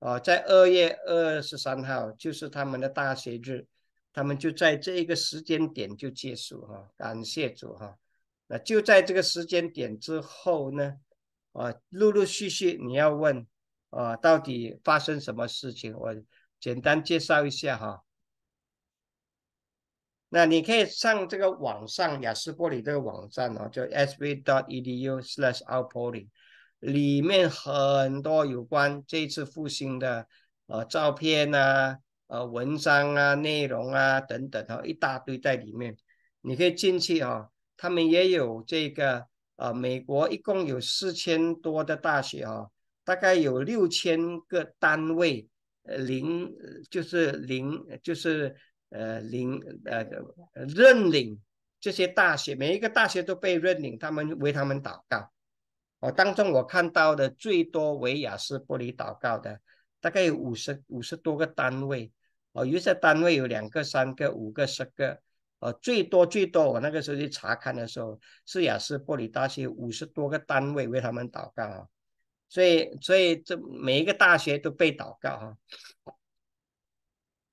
啊，在二月二十三号就是他们的大学日，他们就在这一个时间点就结束哈。感谢主哈，那就在这个时间点之后呢，啊，陆陆续续你要问啊，到底发生什么事情？我简单介绍一下哈。那你可以上这个网上雅思玻璃这个网站哦，叫 sv.edu/slashoutpoli，里面很多有关这次复兴的呃照片啊、呃文章啊、内容啊等等啊一大堆在里面，你可以进去啊。他们也有这个呃，美国一共有四千多的大学啊，大概有六千个单位，呃，零就是零就是。呃，领呃认领这些大学，每一个大学都被认领，他们为他们祷告。哦，当中我看到的最多为雅斯伯里祷告的，大概有五十五十多个单位。哦，有些单位有两个、三个、五个、十个。哦，最多最多，我那个时候去查看的时候，是雅斯伯里大学五十多个单位为他们祷告啊。所以，所以这每一个大学都被祷告啊。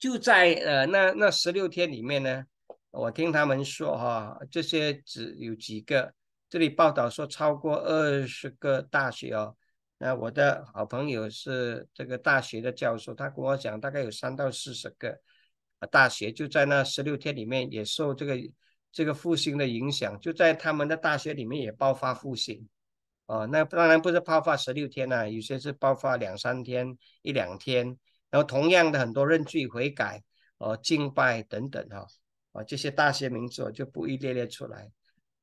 就在呃那那十六天里面呢，我听他们说哈，这些只有几个，这里报道说超过二十个大学哦。那我的好朋友是这个大学的教授，他跟我讲大概有三到四十个，大学就在那十六天里面也受这个这个复兴的影响，就在他们的大学里面也爆发复兴，哦，那当然不是爆发十六天呐，有些是爆发两三天一两天。然后同样的，很多认罪悔改、哦敬拜等等哈，啊这些大学名字我就不一列列出来。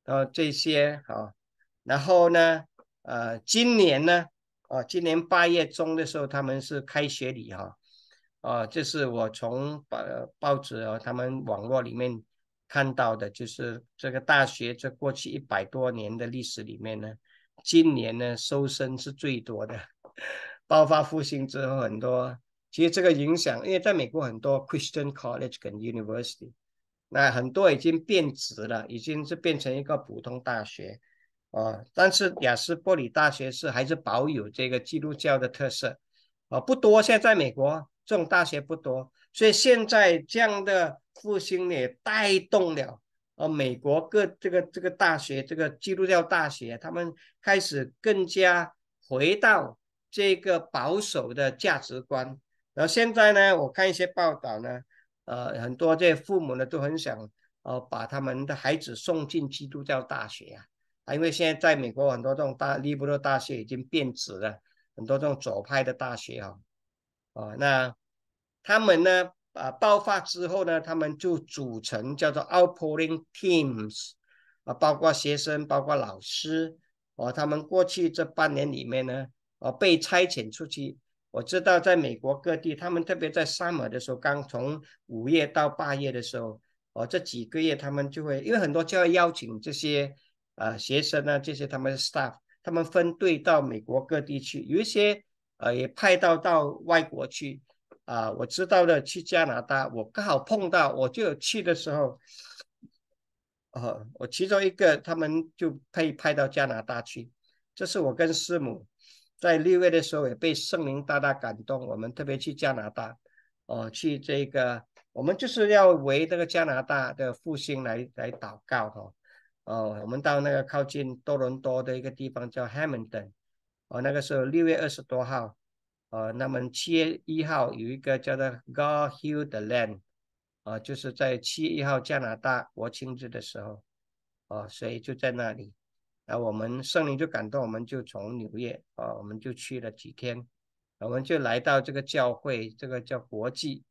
然后这些哦，然后呢，呃今年呢，啊今年八月中的时候他们是开学礼哈，啊这是我从报报纸哦他们网络里面看到的，就是这个大学在过去一百多年的历史里面呢，今年呢收生是最多的，爆发复兴之后很多。其实这个影响，因为在美国很多 Christian College 跟 University，那很多已经变质了，已经是变成一个普通大学，啊，但是雅斯伯里大学是还是保有这个基督教的特色，啊，不多，现在美国这种大学不多，所以现在这样的复兴也带动了啊，美国各这个这个大学，这个基督教大学，他们开始更加回到这个保守的价值观。然后现在呢，我看一些报道呢，呃，很多这些父母呢都很想，呃，把他们的孩子送进基督教大学啊，啊，因为现在在美国很多这种大利伯罗大学已经变质了，很多这种左派的大学啊，啊，那他们呢，啊，爆发之后呢，他们就组成叫做 Outpouring Teams 啊，包括学生，包括老师，啊，他们过去这半年里面呢，啊，被差遣出去。我知道，在美国各地，他们特别在 summer 的时候，刚从五月到八月的时候，哦，这几个月他们就会，因为很多就要邀请这些，呃，学生啊，这些他们 staff，他们分队到美国各地去，有一些，呃，也派到到外国去，啊，我知道的，去加拿大，我刚好碰到，我就去的时候，哦，我其中一个他们就被派到加拿大去，这是我跟师母。在六月的时候也被圣灵大大感动，我们特别去加拿大，哦，去这个，我们就是要为那个加拿大的复兴来来祷告哈，哦，我们到那个靠近多伦多的一个地方叫 Hamilton，哦，那个时候六月二十多号，呃，那么七月一号有一个叫做 God Heal the Land，啊，就是在七月一号加拿大国庆日的时候，啊，所以就在那里。啊，我们圣灵就感动，我们就从纽约啊，我们就去了几天，我们就来到这个教会，这个叫国际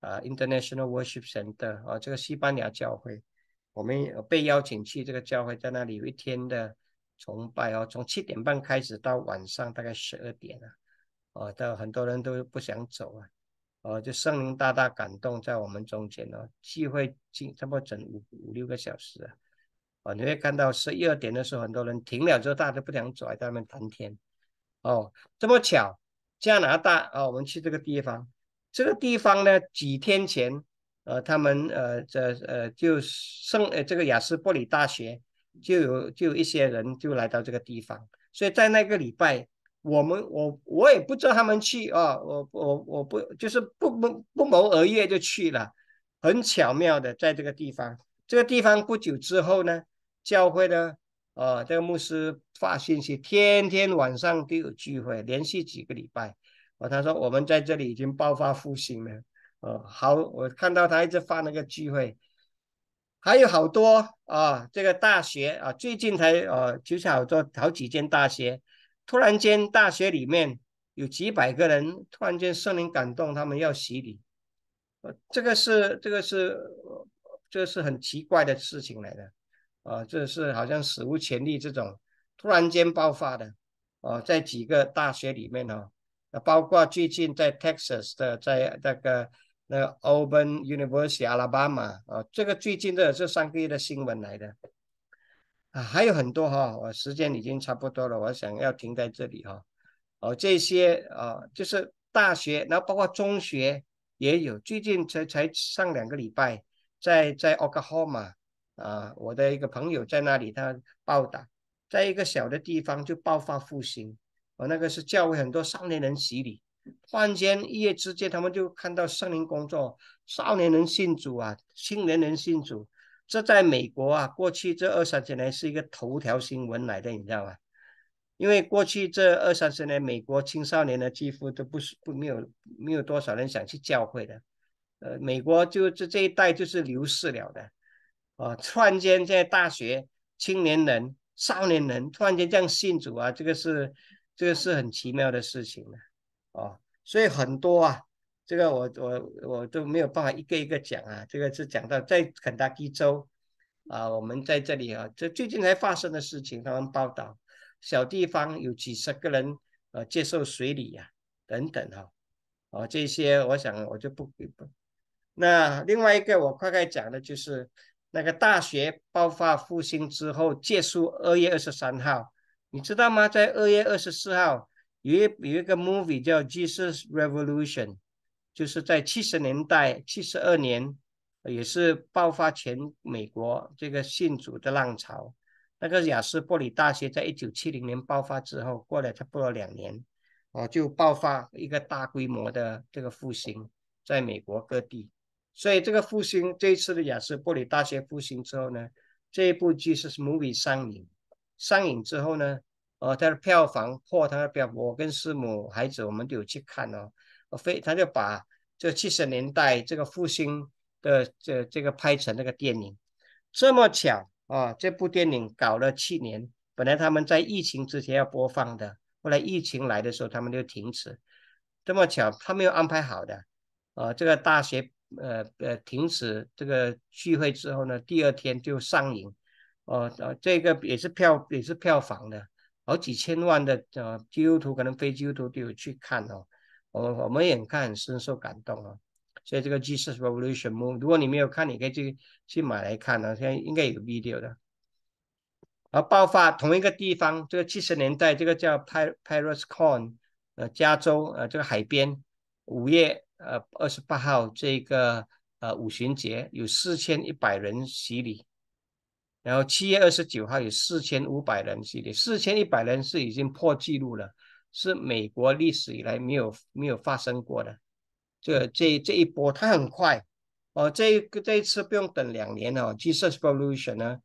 啊，International Worship Center 啊，这个西班牙教会，我们被邀请去这个教会，在那里有一天的崇拜哦，从七点半开始到晚上大概十二点啊。啊，到很多人都不想走啊，啊，就圣灵大大感动在我们中间哦，聚会近差不多整五五六个小时啊。你会看到十一二点的时候，很多人停了之后，大家不想走，在那边谈天。哦，这么巧，加拿大啊，我们去这个地方，这个地方呢，几天前，呃，他们呃，这呃，就圣呃，这个亚斯伯里大学就有就有一些人就来到这个地方，所以在那个礼拜，我们我我也不知道他们去啊，我我我不就是不不不谋而悦就去了，很巧妙的在这个地方，这个地方不久之后呢。教会呢？啊，这个牧师发信息，天天晚上都有聚会，连续几个礼拜。呃，他说我们在这里已经爆发复兴了。呃，好，我看到他一直发那个聚会，还有好多啊，这个大学啊，最近才呃，就是好多好几间大学，突然间大学里面有几百个人，突然间圣灵感动，他们要洗礼。呃，这个是这个是这是很奇怪的事情来的。啊，这是好像史无前例这种突然间爆发的，哦，在几个大学里面哈，啊，包括最近在 Texas 的，在那个那个 u r b n University Alabama 啊，这个最近的这三个月的新闻来的，啊，还有很多哈，我时间已经差不多了，我想要停在这里哈，哦，这些啊，就是大学，然后包括中学也有，最近才才上两个礼拜，在在 Oklahoma。啊，我的一个朋友在那里，他暴打，在一个小的地方就爆发复兴。我那个是教会很多少年人洗礼，突然间一夜之间，他们就看到圣灵工作，少年人信主啊，青年人信主。这在美国啊，过去这二三十年是一个头条新闻来的，你知道吗？因为过去这二三十年，美国青少年呢几乎都不是不没有没有多少人想去教会的，呃，美国就这这一代就是流失了的。哦，突然间在大学、青年人、少年人突然间这样信主啊，这个是这个是很奇妙的事情啊。哦。所以很多啊，这个我我我都没有办法一个一个讲啊。这个是讲到在肯塔基州啊，我们在这里啊，这最近才发生的事情，他们报道小地方有几十个人啊接受随礼呀等等哈。哦，这些我想我就不不。那另外一个我快快讲的就是。那个大学爆发复兴之后，结束二月二十三号，你知道吗？在二月二十四号，有一有一个 movie 叫《Jesus Revolution》，就是在七十年代七十二年，也是爆发前美国这个信主的浪潮。那个亚斯伯里大学在一九七零年爆发之后，过了差不多两年，哦，就爆发一个大规模的这个复兴，在美国各地。所以这个复兴这一次的雅思伯里大学复兴之后呢，这一部剧是 movie 上映，上映之后呢，呃，它的票房破它的票，我跟师母孩子我们都有去看哦。非他就把这七十年代这个复兴的这这个拍成那个电影，这么巧啊！这部电影搞了七年，本来他们在疫情之前要播放的，后来疫情来的时候他们就停止。这么巧，他没有安排好的呃，这个大学。呃呃，停止这个聚会之后呢，第二天就上映，哦呃，这个也是票也是票房的，好几千万的，呃，基督徒可能非基督徒都有去看哦，我我们也看，很深受感动哦。所以这个《Jesus Revolution》movie，如果你没有看，你可以去去买来看啊，现在应该有 video 的。而爆发同一个地方，这个七十年代，这个叫 Par p a r o s c o n n 呃，加州，呃，这个海边，午夜。呃，二十八号这个呃五旬节有四千一百人洗礼，然后七月二十九号有四千五百人洗礼，四千一百人是已经破纪录了，是美国历史以来没有没有发生过的。这这这一波它很快哦，这这一次不用等两年哦，Jesus Revolution 呢，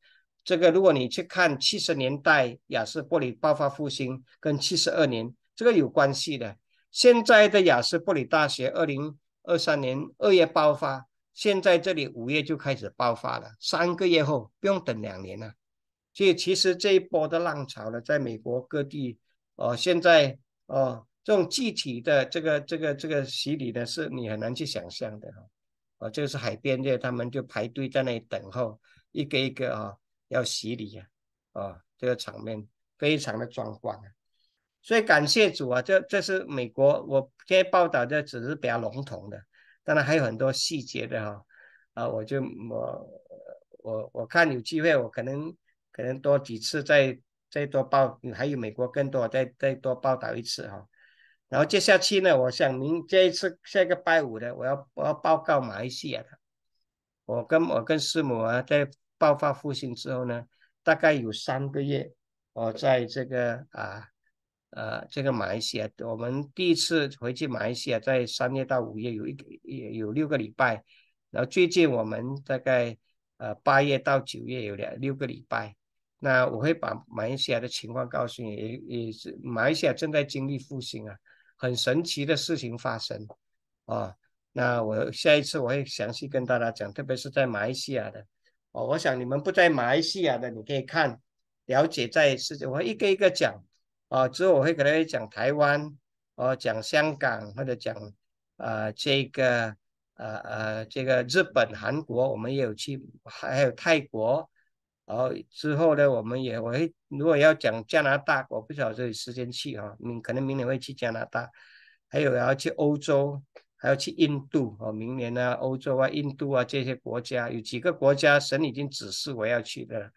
这个如果你去看七十年代亚瑟伯里爆发复兴，跟七十二年这个有关系的。现在的亚斯布里大学，二零二三年二月爆发，现在这里五月就开始爆发了，三个月后不用等两年了。所以其实这一波的浪潮呢，在美国各地，哦，现在哦，这种具体的这个这个这个洗礼呢，是你很难去想象的哈。哦，这个是海边的，他们就排队在那里等候，一个一个啊，要洗礼啊，啊，这个场面非常的壮观啊。所以感谢主啊！这这是美国，我现报道这只是比较笼统的，当然还有很多细节的哈啊！我就我我我看有机会，我可能可能多几次再再多报，还有美国更多再再多报道一次哈。然后接下去呢，我想明这一次下个拜五的，我要我要报告马来西亚的。我跟我跟师母啊，在爆发复兴之后呢，大概有三个月，我在这个啊。呃，这个马来西亚，我们第一次回去马来西亚，在三月到五月有一个也有六个礼拜，然后最近我们大概呃八月到九月有两六个礼拜。那我会把马来西亚的情况告诉你，也是马来西亚正在经历复兴啊，很神奇的事情发生啊。那我下一次我会详细跟大家讲，特别是在马来西亚的哦。我想你们不在马来西亚的，你可以看了解在世界，我一个一个讲。啊，之后我会给大家讲台湾，哦，讲香港或者讲，呃，这个，呃呃，这个日本、韩国，我们也有去，还有泰国，然后之后呢，我们也会如果要讲加拿大，我不晓得有时间去哈，明可能明年会去加拿大，还有要去欧洲，还要去印度，哦，明年呢，欧洲啊、印度啊这些国家，有几个国家神已经指示我要去的，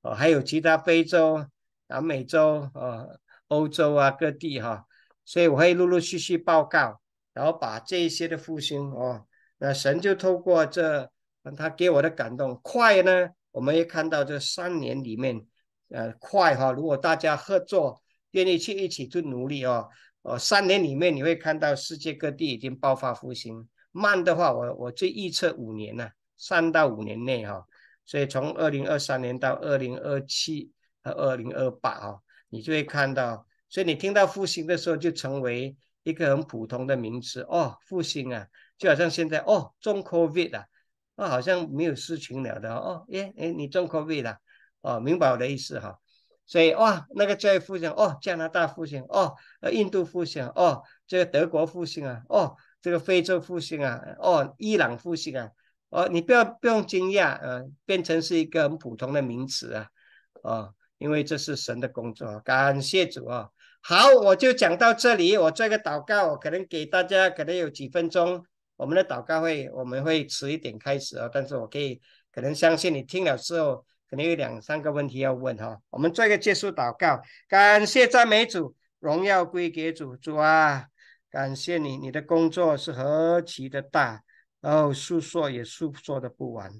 哦，还有其他非洲、南美洲，哦。欧洲啊，各地哈，所以我会陆陆续续报告，然后把这一些的复兴哦，那神就透过这他给我的感动快呢，我们也看到这三年里面，呃快哈，如果大家合作，愿意去一起去努力哦，哦三年里面你会看到世界各地已经爆发复兴。慢的话，我我最预测五年呢，三到五年内哈，所以从二零二三年到二零二七和二零二八啊，你就会看到，所以你听到复兴的时候，就成为一个很普通的名词哦。复兴啊，就好像现在哦，中 COVID 啊，哦，好像没有事情了的哦。耶，哎，你中 COVID 了哦？明白我的意思哈？所以哇，那个教育复兴哦，加拿大复兴哦，呃，印度复兴哦，这个德国复兴啊，哦，这个非洲复兴啊，哦，伊朗复兴啊，哦，你不要不用惊讶啊，变成是一个很普通的名词啊，哦。因为这是神的工作，感谢主啊！好，我就讲到这里。我做一个祷告，可能给大家可能有几分钟。我们的祷告会我们会迟一点开始啊，但是我可以可能相信你听了之后，可能有两三个问题要问哈。我们做一个结束祷告，感谢赞美主，荣耀归给主，主啊，感谢你，你的工作是何其的大，然后诉说也诉说的不完。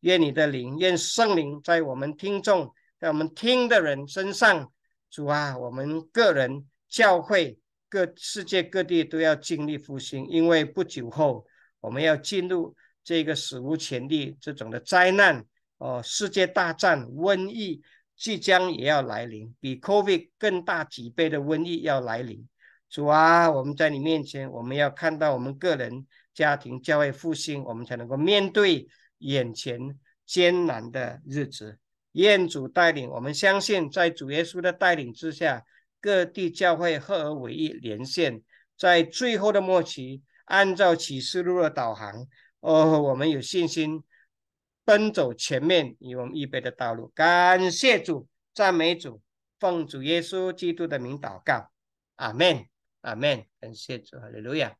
愿你的灵，愿圣灵在我们听众。在我们听的人身上，主啊，我们个人、教会、各世界各地都要经历复兴，因为不久后我们要进入这个史无前例这种的灾难哦，世界大战、瘟疫即将也要来临，比 COVID 更大几倍的瘟疫要来临。主啊，我们在你面前，我们要看到我们个人、家庭、教会复兴，我们才能够面对眼前艰难的日子。愿主带领，我们相信，在主耶稣的带领之下，各地教会合而为一，连线，在最后的末期，按照启示录的导航，哦，我们有信心奔走前面，与我们预备的道路。感谢主，赞美主，奉主耶稣基督的名祷告，阿门，阿门。感谢主，哈利路亚。